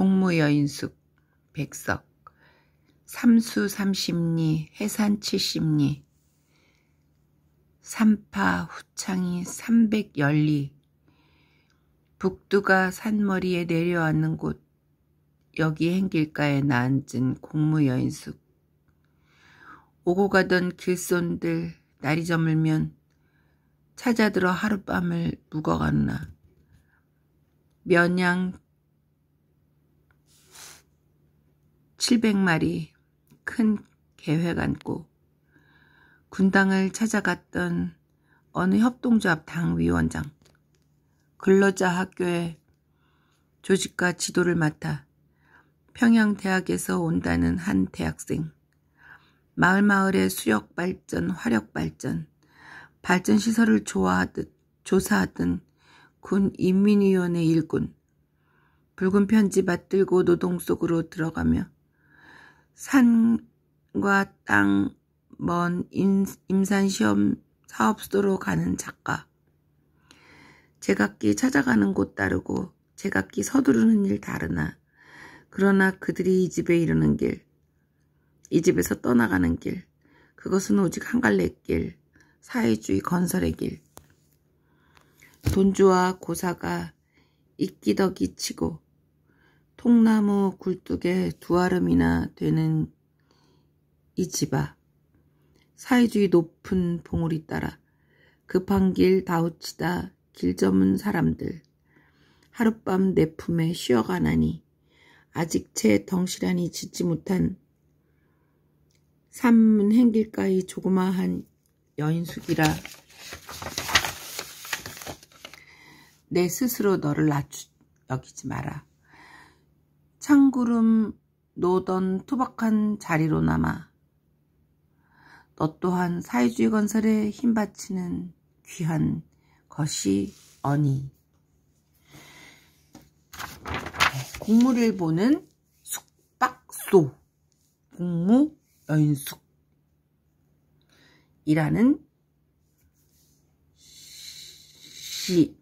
공무여인숙 백석 삼수 삼십리 해산 칠십리 삼파 후창이 삼백열리 북두가 산머리에 내려앉는 곳 여기 행길가에 나앉은 공무여인숙 오고 가던 길손들 날이 저물면 찾아들어 하룻밤을 묵어갔나 면양 700마리 큰 계획 안고 군당을 찾아갔던 어느 협동조합 당위원장 근로자 학교의 조직과 지도를 맡아 평양대학에서 온다는 한 대학생 마을마을의 수력발전, 화력발전, 발전시설을 좋아하듯 조사하던 군 인민위원회 일군 붉은 편지 받들고 노동 속으로 들어가며 산과 땅 먼 임산시험 사업소로 가는 작가. 제각기 찾아가는 곳 다르고 제각기 서두르는 일 다르나 그러나 그들이 이 집에 이르는 길, 이 집에서 떠나가는 길, 그것은 오직 한 갈래 길, 사회주의 건설의 길. 돈주와 고사가 이끼덕이 치고 통나무 굴뚝에 두 아름이나 되는 이 집아 사이주의 높은 봉우리 따라 급한 길 다우치다 길 저문 사람들 하룻밤 내 품에 쉬어가나니 아직 채 덩실하니 짓지 못한 산문 행길가의 조그마한 여인숙이라 내 스스로 너를 낮추 여기지 마라. 상구름 노던 투박한 자리로 남아 너 또한 사회주의 건설에 힘바치는 귀한 것이 어니 국물을보는 숙박소 국무연숙이라는 시